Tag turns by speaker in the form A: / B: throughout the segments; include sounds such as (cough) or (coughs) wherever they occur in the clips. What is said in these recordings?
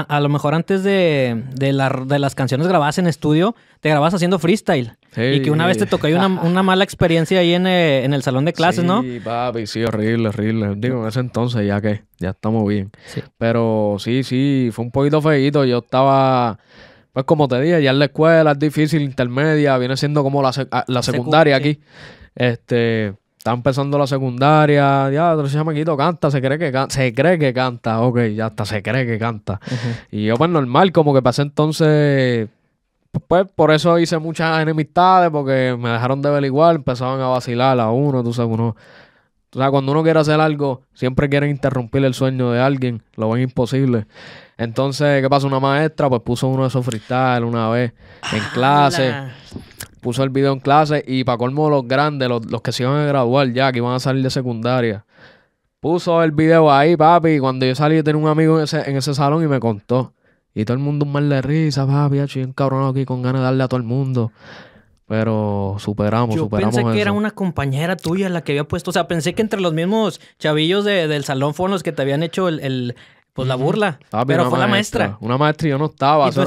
A: a, lo mejor antes de, de, las canciones grabadas en estudio, te grababas haciendo freestyle.
B: Y que una vez te tocó (laughs) una,
A: mala experiencia ahí eh, en, el salón de clases, ¿no? Sí,
B: papi, sí, horrible, horrible. Digo, en ese entonces ya que ya estamos bien. Pero sí, sí, fue un poquito feíto. Yo estaba... Pues como te dije, ya en la escuela es difícil, intermedia, viene siendo como la, ah, la secundaria aquí. Este, está empezando la secundaria, ya, otro quito. canta, se cree que canta, se cree que canta, ok, ya hasta se cree que canta. Y yo pues normal, como que pasé entonces, pues por eso hice muchas enemistades, porque me dejaron de ver igual, empezaban a vacilar a uno, tú sabes, uno o sea, cuando uno quiere hacer algo, siempre quieren interrumpir el sueño de alguien, lo ven imposible. Entonces, ¿qué pasa? Una maestra pues puso uno de esos freestyle una vez en ah, clase. puso el video en clase y para colmo los grandes, los, que se iban a graduar ya, que iban a salir de secundaria. Puso el video ahí, papi, cuando yo salí tenía un amigo en ese, en ese salón y me contó. Y todo el mundo un mal de risa, papi, yo un cabrón aquí con ganas de darle a todo el mundo. Pero superamos, Yo Pensé que era
A: una compañera tuya la que había puesto. O sea, pensé que entre los mismos chavillos de, del salón fueron los que te habían hecho el, el pues la burla. pero fue la maestra.
B: Una maestra y yo no estaba. yo,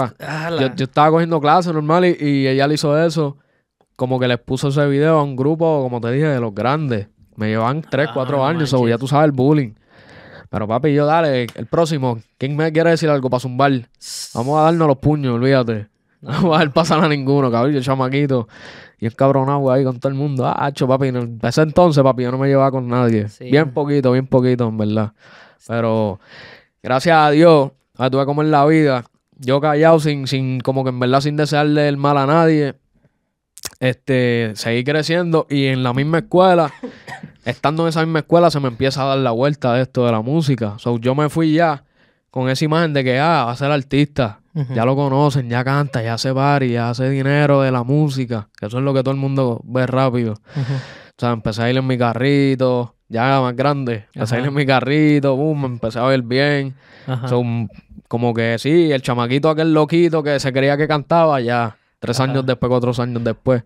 B: estaba cogiendo clases normal y, ella le hizo eso. Como que le puso ese video a un grupo, como te dije, de los grandes. Me llevan 3, 4 años, o ya tú sabes el bullying. Pero papi, yo dale, el próximo, ¿quién me quiere decir algo para zumbar? Vamos a darnos los puños, olvídate. (laughs) No voy a pasar a ninguno, cabrón. Yo chamaquito. Y el cabronado ahí con todo el mundo. Ah, hacho, papi. No, ese entonces, papi, yo no me llevaba con nadie. Bien poquito, bien poquito, en verdad. Pero gracias a Dios, a tuve como en la vida. Yo callado, sin, sin, como que en verdad, sin desearle el mal a nadie. Este, seguí creciendo y en la misma escuela, (coughs) estando en esa misma escuela, se me empieza a dar la vuelta de esto de la música. So, yo me fui ya con esa imagen de que, ah, va a ser artista. Ya lo conocen, ya canta, ya hace party, ya hace dinero de la música, que eso es lo que todo el mundo ve rápido. O sea, empecé a ir en mi carrito, ya más grande, empecé a ir en mi carrito, boom, me empecé a ver bien. son mm, como que sí, el chamaquito aquel loquito que se creía que cantaba, ya tres años después, cuatro años después.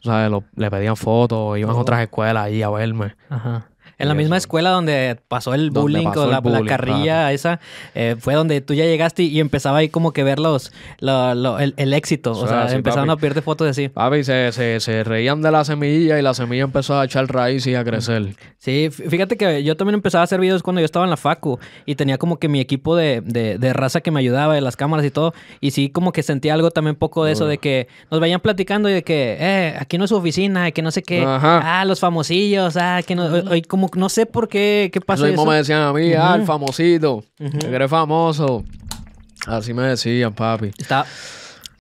B: O sea, le pedían fotos, iban a oh. otras escuelas ahí a verme. Ajá. En la
A: misma escuela donde pasó el bullying o la, carrilla esa, eh, fue donde tú ya llegaste y, empezaba ahí como que ver los, el, éxito. O, sea, sea a pedirte fotos de sí. Papi, se, se, se, reían de la semilla y la semilla empezó a echar raíz y a crecer. Sí, fíjate que yo también empezaba a hacer videos cuando yo estaba en la facu y tenía como que mi equipo de, raza que me ayudaba, de las cámaras y todo. Y sí, como que sentía algo también poco de eso, de que nos vayan platicando y de que, eh, aquí no es su oficina, que no sé qué. Ah, los famosillos, ah, que no... Hoy como no sé por qué, qué
B: pasó eso. Mismo me decían a mí, al ah, famosito, eres famoso. Así me decían, papi. Está...